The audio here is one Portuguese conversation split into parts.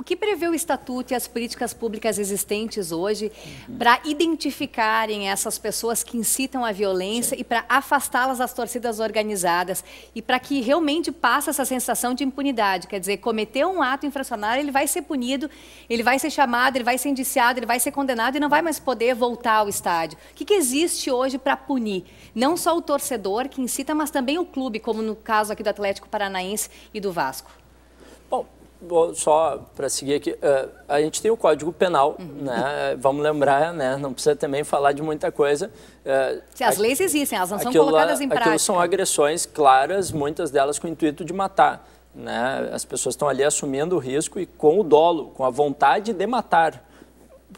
O que prevê o estatuto e as políticas públicas existentes hoje uhum. para identificarem essas pessoas que incitam a violência Sim. e para afastá-las das torcidas organizadas e para que realmente passe essa sensação de impunidade? Quer dizer, cometeu um ato infracionário, ele vai ser punido, ele vai ser chamado, ele vai ser indiciado, ele vai ser condenado e não vai mais poder voltar ao estádio. O que, que existe hoje para punir? Não só o torcedor que incita, mas também o clube, como no caso aqui do Atlético Paranaense e do Vasco. Bom, Bom, só para seguir aqui, uh, a gente tem o Código Penal, uhum. né? Vamos lembrar, né? Não precisa também falar de muita coisa. Uh, Se as leis existem, elas não são colocadas em prática. Aquilo são agressões claras, muitas delas com o intuito de matar. Né? As pessoas estão ali assumindo o risco e com o dolo, com a vontade de matar.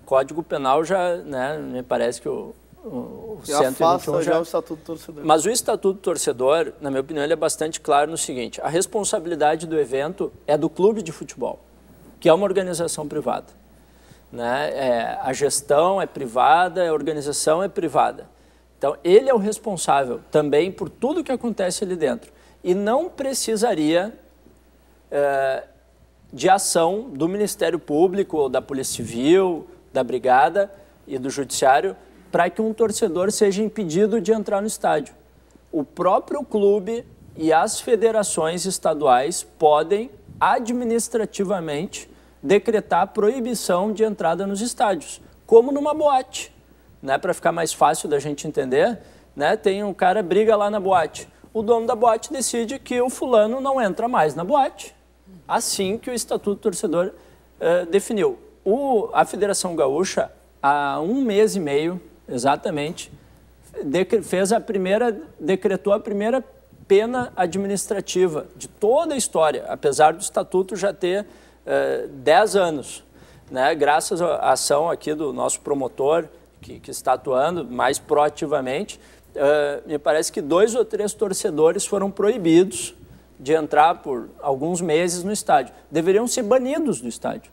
O Código Penal já, né? Me parece que o o 121 já, já o Estatuto do Torcedor. Mas o Estatuto do Torcedor, na minha opinião, ele é bastante claro no seguinte: a responsabilidade do evento é do clube de futebol, que é uma organização privada. Né? É, a gestão é privada, a organização é privada. Então, ele é o responsável também por tudo que acontece ali dentro. E não precisaria é, de ação do Ministério Público, ou da Polícia Civil, da Brigada e do Judiciário para que um torcedor seja impedido de entrar no estádio. O próprio clube e as federações estaduais podem administrativamente decretar proibição de entrada nos estádios, como numa boate. Né? Para ficar mais fácil da gente entender, né? tem um cara briga lá na boate. O dono da boate decide que o fulano não entra mais na boate. Assim que o Estatuto do Torcedor uh, definiu. O, a Federação Gaúcha, há um mês e meio, Exatamente. fez a primeira, decretou a primeira pena administrativa de toda a história, apesar do estatuto já ter eh, 10 anos. Né? Graças à ação aqui do nosso promotor, que, que está atuando mais proativamente, eh, me parece que dois ou três torcedores foram proibidos de entrar por alguns meses no estádio. Deveriam ser banidos do estádio,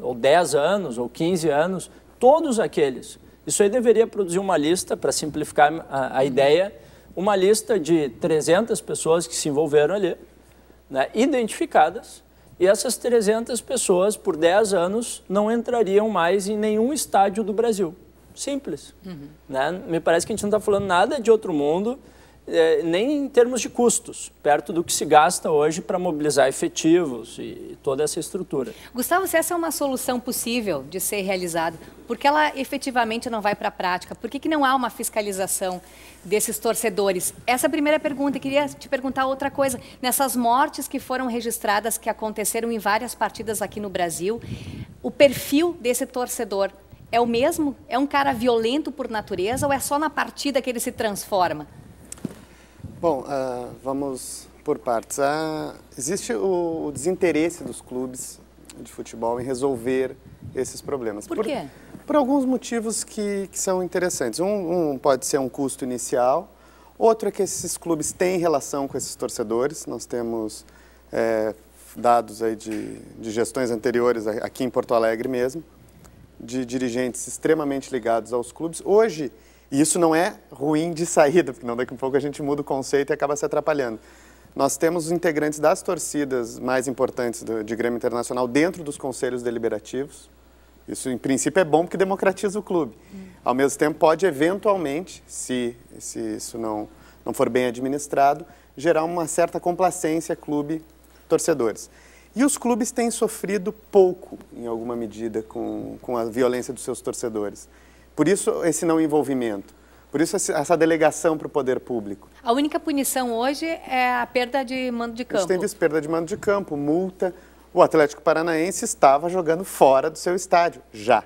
ou 10 anos, ou 15 anos, todos aqueles isso aí deveria produzir uma lista, para simplificar a, a, uhum. ideia, uma lista de 300 pessoas que se envolveram ali, né, identificadas, e essas 300 pessoas, por 10 anos, não entrariam mais em nenhum estádio do Brasil. Simples. Uhum. Né? Me parece que a gente não está falando nada de outro mundo é, nem em termos de custos, perto do que se gasta hoje para mobilizar efetivos e toda essa estrutura. Gustavo, se essa é uma solução possível de ser realizada, por que ela efetivamente não vai para a prática? Por que, que não há uma fiscalização desses torcedores? Essa é a primeira pergunta. Eu queria te perguntar outra coisa. Nessas mortes que foram registradas, que aconteceram em várias partidas aqui no Brasil, o perfil desse torcedor é o mesmo? É um cara violento por natureza ou é só na partida que ele se transforma? Bom, uh, vamos por partes. Uh, existe o, o, desinteresse dos clubes de futebol em resolver esses problemas. Por, por quê? Por, alguns motivos que, que são interessantes. Um, um, pode ser um custo inicial, outro é que esses clubes têm relação com esses torcedores. Nós temos é, dados aí de, de gestões anteriores aqui em Porto Alegre mesmo, de dirigentes extremamente ligados aos clubes. Hoje, e isso não é ruim de saída, porque não daqui a pouco a gente muda o conceito e acaba se atrapalhando. Nós temos os integrantes das torcidas mais importantes do, de Grêmio Internacional dentro dos conselhos deliberativos. Isso, em princípio, é bom porque democratiza o clube. Ao mesmo tempo, pode eventualmente, se, se isso não, não for bem administrado, gerar uma certa complacência clube-torcedores. E os clubes têm sofrido pouco, em alguma medida, com, com a violência dos seus torcedores. Por isso esse não envolvimento. Por isso essa delegação para o poder público. A única punição hoje é a perda de mando de campo. A gente tem visto perda de mando de campo, multa. O Atlético Paranaense estava jogando fora do seu estádio, já.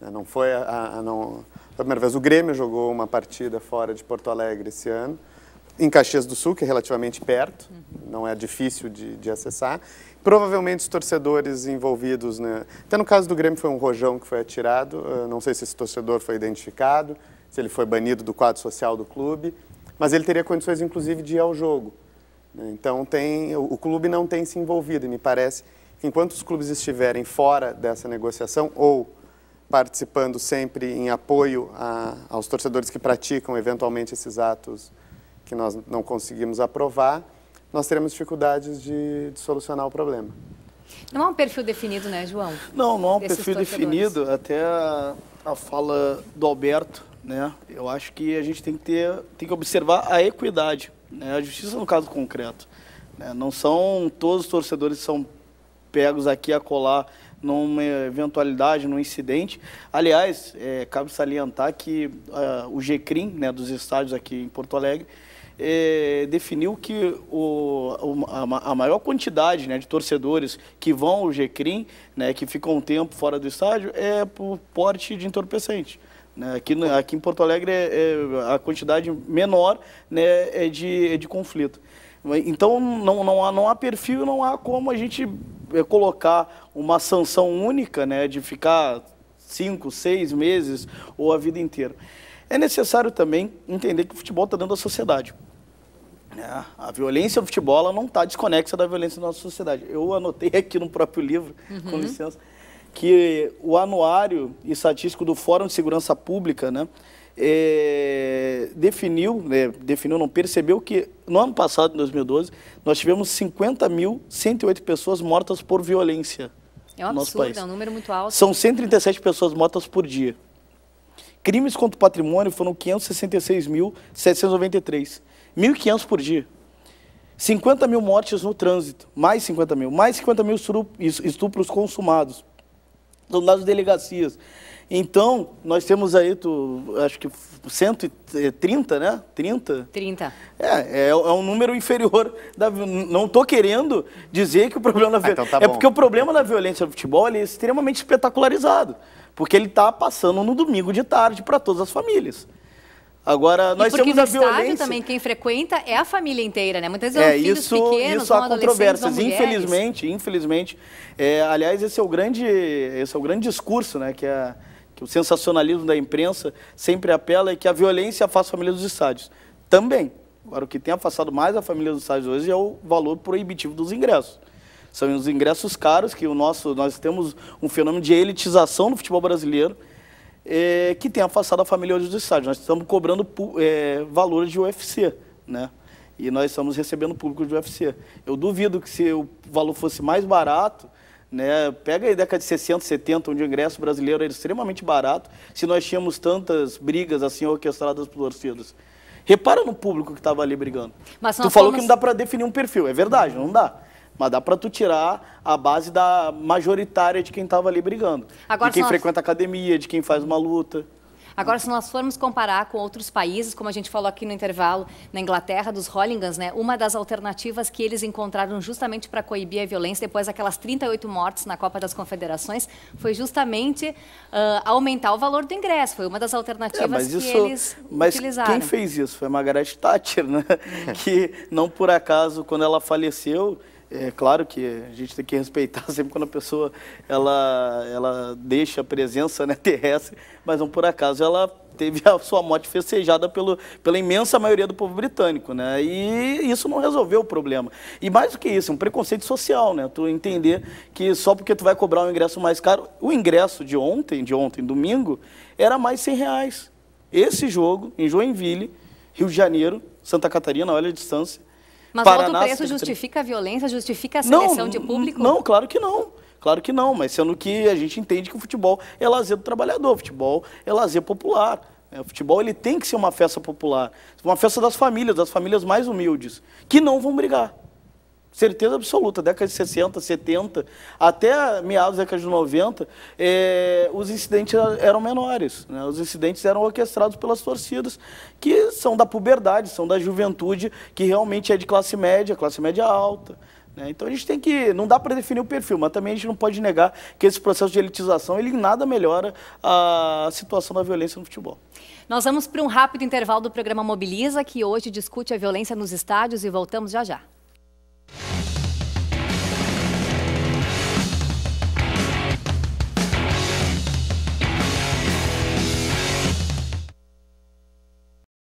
Não foi a, a, não, a primeira vez. O Grêmio jogou uma partida fora de Porto Alegre esse ano em Caxias do Sul, que é relativamente perto, uhum. não é difícil de, de, acessar. Provavelmente os torcedores envolvidos, né? até no caso do Grêmio foi um rojão que foi atirado, eh, não sei se esse torcedor foi identificado, se ele foi banido do quadro social do clube, mas ele teria condições inclusive de ir ao jogo. Né? Então tem, o, clube não tem se envolvido e me parece que enquanto os clubes estiverem fora dessa negociação ou participando sempre em apoio a, aos torcedores que praticam eventualmente esses atos que nós não conseguimos aprovar, nós teremos dificuldades de, de solucionar o problema. Não há um perfil definido, né, João? Não, não há um perfil definido. Até a, a fala do Alberto, né? Eu acho que a gente tem que ter, tem que observar a equidade, né? A justiça no caso concreto. Né? Não são todos os torcedores que são pegos aqui a colar numa eventualidade, num incidente. Aliás, é, cabe salientar que uh, o GCRIM, né, dos estádios aqui em Porto Alegre, é, definiu que o, a, a, maior quantidade né, de torcedores que vão ao GCRIM, né, que ficam um tempo fora do estádio, é por porte de entorpecente. Né. Aqui, aqui em Porto Alegre é, é a quantidade menor né, é, de, é de conflito. Então não, não, há, não há perfil, não há como a gente é, colocar uma sanção única né, de ficar cinco, seis meses ou a vida inteira. É necessário também entender que o futebol está dentro da sociedade. É, a violência no futebol não está desconexa da violência na nossa sociedade. Eu anotei aqui no próprio livro, uhum. com licença, que o anuário estatístico do Fórum de Segurança Pública né, é, definiu, né, definiu, não percebeu que no ano passado, em 2012, nós tivemos 50.108 pessoas mortas por violência. É um no nosso absurdo, país. é um número muito alto. São 137 pessoas mortas por dia. Crimes contra o patrimônio foram 566.793. 1.500 por dia. 50 mil mortes no trânsito, mais 50 mil, mais 50 mil estupros consumados então, de delegacias. Então, nós temos aí, tu, acho que 130, é, né? 30? 30. É, é, é um número inferior. Da, não estou querendo dizer que o problema da violência... Ah, então tá é porque o problema da violência no futebol é extremamente espetacularizado. Porque ele está passando no domingo de tarde para todas as famílias. Agora, nós e porque temos a violência. também, quem frequenta é a família inteira, né? Muitas vezes é, filhos isso, pequenos, isso há controvérsias. Infelizmente, infelizmente. É, aliás, esse é o grande, esse é o grande discurso, né? Que, que o sensacionalismo da imprensa sempre apela é que a violência afasta a família dos estádios. Também. Agora, o que tem afastado mais a família dos estádios hoje é o valor proibitivo dos ingressos. São os ingressos caros que o nosso, nós temos um fenômeno de elitização no futebol brasileiro é, que tem afastado a família hoje do estádio. Nós estamos cobrando é, valores de UFC, né? E nós estamos recebendo público de UFC. Eu duvido que se o valor fosse mais barato, né? Pega aí década de 60, 70, onde o ingresso brasileiro era extremamente barato, se nós tínhamos tantas brigas assim orquestradas por torcidas. Repara no público que estava ali brigando. Mas tu falou formas... que não dá para definir um perfil. É verdade, não dá. Mas dá para tu tirar a base da majoritária de quem estava ali brigando. Agora, de quem nós... frequenta academia, de quem faz uma luta. Agora, se nós formos comparar com outros países, como a gente falou aqui no intervalo, na Inglaterra, dos Hollingans, né? Uma das alternativas que eles encontraram justamente para coibir a violência, depois daquelas 38 mortes na Copa das Confederações, foi justamente uh, aumentar o valor do ingresso. Foi uma das é, alternativas é, isso, que eles mas utilizaram. Mas quem fez isso? Foi a Margaret Thatcher, né? É. que não por acaso, quando ela faleceu, é claro que a gente tem que respeitar sempre quando a pessoa ela, ela deixa a presença né, terrestre, mas não por acaso ela teve a sua morte festejada pelo, pela imensa maioria do povo britânico, né? E isso não resolveu o problema. E mais do que isso, é um preconceito social, né? Tu entender que só porque tu vai cobrar um ingresso mais caro, o ingresso de ontem, de ontem, domingo, era mais 100 reais. Esse jogo, em Joinville, Rio de Janeiro, Santa Catarina, olha a distância, mas Paraná, o alto preço justifica a violência, justifica a seleção não, de público? Não, claro que não. Claro que não, mas sendo que a gente entende que o futebol é lazer do trabalhador, o futebol é lazer popular. Né? O futebol ele tem que ser uma festa popular, uma festa das famílias, das famílias mais humildes, que não vão brigar certeza absoluta, década de 60, 70, até meados da década de 90, é, eh, os incidentes eram menores. Né? Os incidentes eram orquestrados pelas torcidas, que são da puberdade, são da juventude, que realmente é de classe média, classe média alta. Né? Então a gente tem que, não dá para definir o perfil, mas também a gente não pode negar que esse processo de elitização, ele nada melhora a situação da violência no futebol. Nós vamos para um rápido intervalo do programa Mobiliza, que hoje discute a violência nos estádios e voltamos já já.